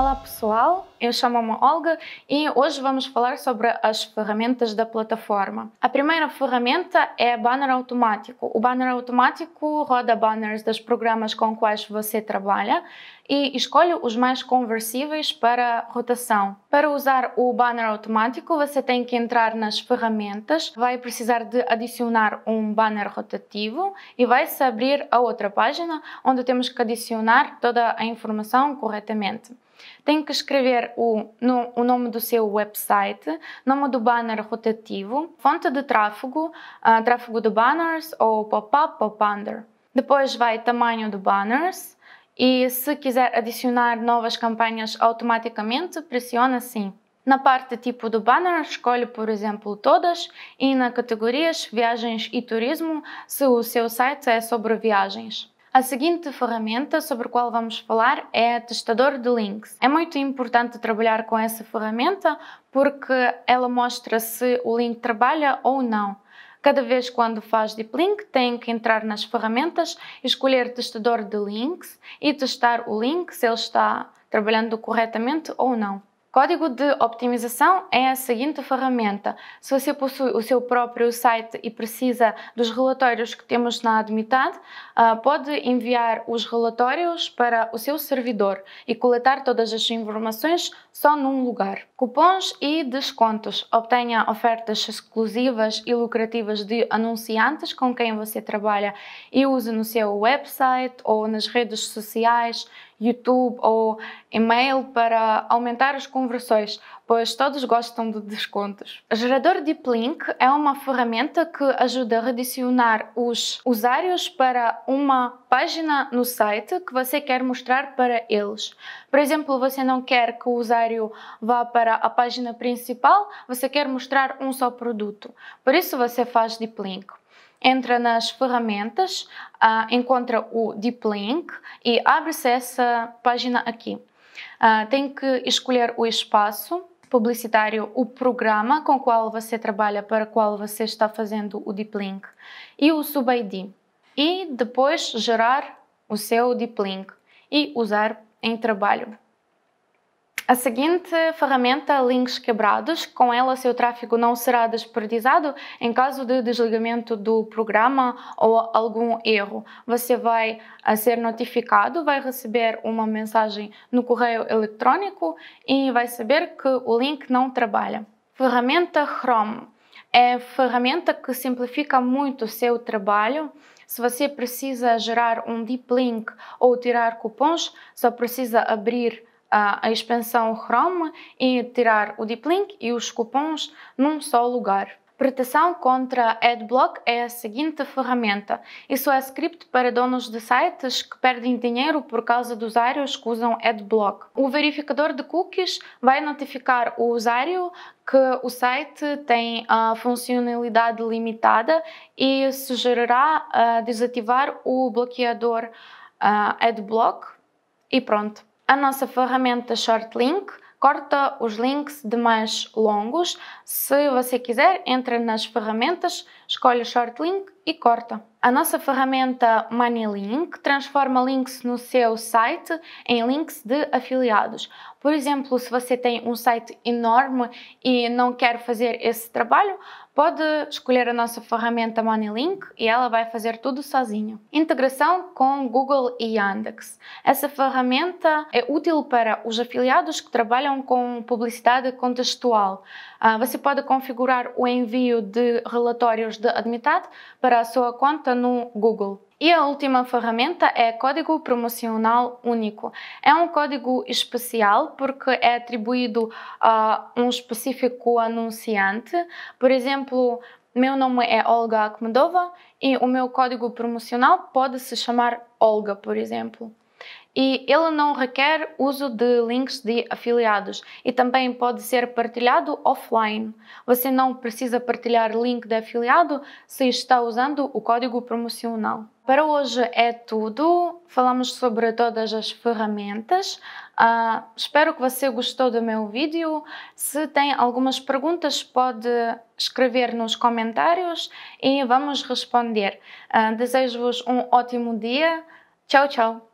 Olá pessoal, eu chamo-me Olga e hoje vamos falar sobre as ferramentas da plataforma. A primeira ferramenta é banner automático. O banner automático roda banners dos programas com quais você trabalha e escolhe os mais conversíveis para rotação. Para usar o banner automático, você tem que entrar nas ferramentas, vai precisar de adicionar um banner rotativo e vai se abrir a outra página onde temos que adicionar toda a informação corretamente. Tem que escrever o, no, o nome do seu website, nome do banner rotativo, fonte de tráfego, uh, tráfego de banners ou pop-up, pop-under. Depois vai tamanho do banners e se quiser adicionar novas campanhas automaticamente, pressiona sim. Na parte tipo do banner, escolhe, por exemplo, todas e na categorias viagens e turismo, se o seu site é sobre viagens. A seguinte ferramenta sobre a qual vamos falar é testador de links. É muito importante trabalhar com essa ferramenta porque ela mostra se o link trabalha ou não. Cada vez quando faz deep link, tem que entrar nas ferramentas, escolher testador de links e testar o link se ele está trabalhando corretamente ou não. Código de optimização é a seguinte ferramenta. Se você possui o seu próprio site e precisa dos relatórios que temos na Admitad, ah, pode enviar os relatórios para o seu servidor e coletar todas as informações só num lugar. Cupons e descontos. Obtenha ofertas exclusivas e lucrativas de anunciantes com quem você trabalha e use no seu website ou nas redes sociais, YouTube ou e-mail para aumentar as conversões, pois todos gostam de descontos. O gerador Deep Link é uma ferramenta que ajuda a redicionar os usuários para uma página no site que você quer mostrar para eles. Por exemplo, você não quer que o usuário publicitário vá para a página principal, você quer mostrar um só produto. Por isso você faz deep link. Entra nas ferramentas, uh, encontra o deep link e abre-se essa página aqui. Uh, tem que escolher o espaço publicitário, o programa com o qual você trabalha, para o qual você está fazendo o deep link e o sub-ID. E depois gerar o seu deep link e usar em trabalho. A seguinte ferramenta, links quebrados, com ela seu tráfego não será desperdiçado em caso de desligamento do programa ou algum erro. Você vai ser notificado, vai receber uma mensagem no correio eletrônico e vai saber que o link não trabalha. Ferramenta Chrome é ferramenta que simplifica muito o seu trabalho. Se você precisa gerar um deep link ou tirar cupons, só precisa abrir a expansão Chrome e tirar o deep link e os cupons num só lugar. Proteção contra Adblock é a seguinte ferramenta. Isso é script para donos de sites que perdem dinheiro por causa dos usuários que usam Adblock. O verificador de cookies vai notificar o usuário que o site tem a funcionalidade limitada e sugerirá desativar o bloqueador Adblock e pronto a nossa ferramenta Shortlink corta os links de mais longos. Se você quiser, entra nas ferramentas escolhe Short Link e corta. A nossa ferramenta MoneyLink transforma links no seu site em links de afiliados. Por exemplo, se você tem um site enorme e não quer fazer esse trabalho, pode escolher a nossa ferramenta MoneyLink e ela vai fazer tudo sozinha. Integração com Google e Yandex. Essa ferramenta é útil para os afiliados que trabalham com publicidade contextual. Ah, você pode configurar o envio de relatórios de admitado para a sua conta no Google. E a última ferramenta é código promocional único. É um código especial porque é atribuído a um específico anunciante. Por exemplo, meu nome é Olga Akhmedova e o meu código promocional pode se chamar Olga, por exemplo e ele não requer uso de links de afiliados e também pode ser partilhado offline. Você não precisa partilhar link de afiliado se está usando o código promocional. Para hoje é tudo. Falamos sobre todas as ferramentas. Uh, espero que você gostou do meu vídeo. Se tem algumas perguntas, pode escrever nos comentários e vamos responder. Uh, Desejo-vos um ótimo dia. Tchau, tchau!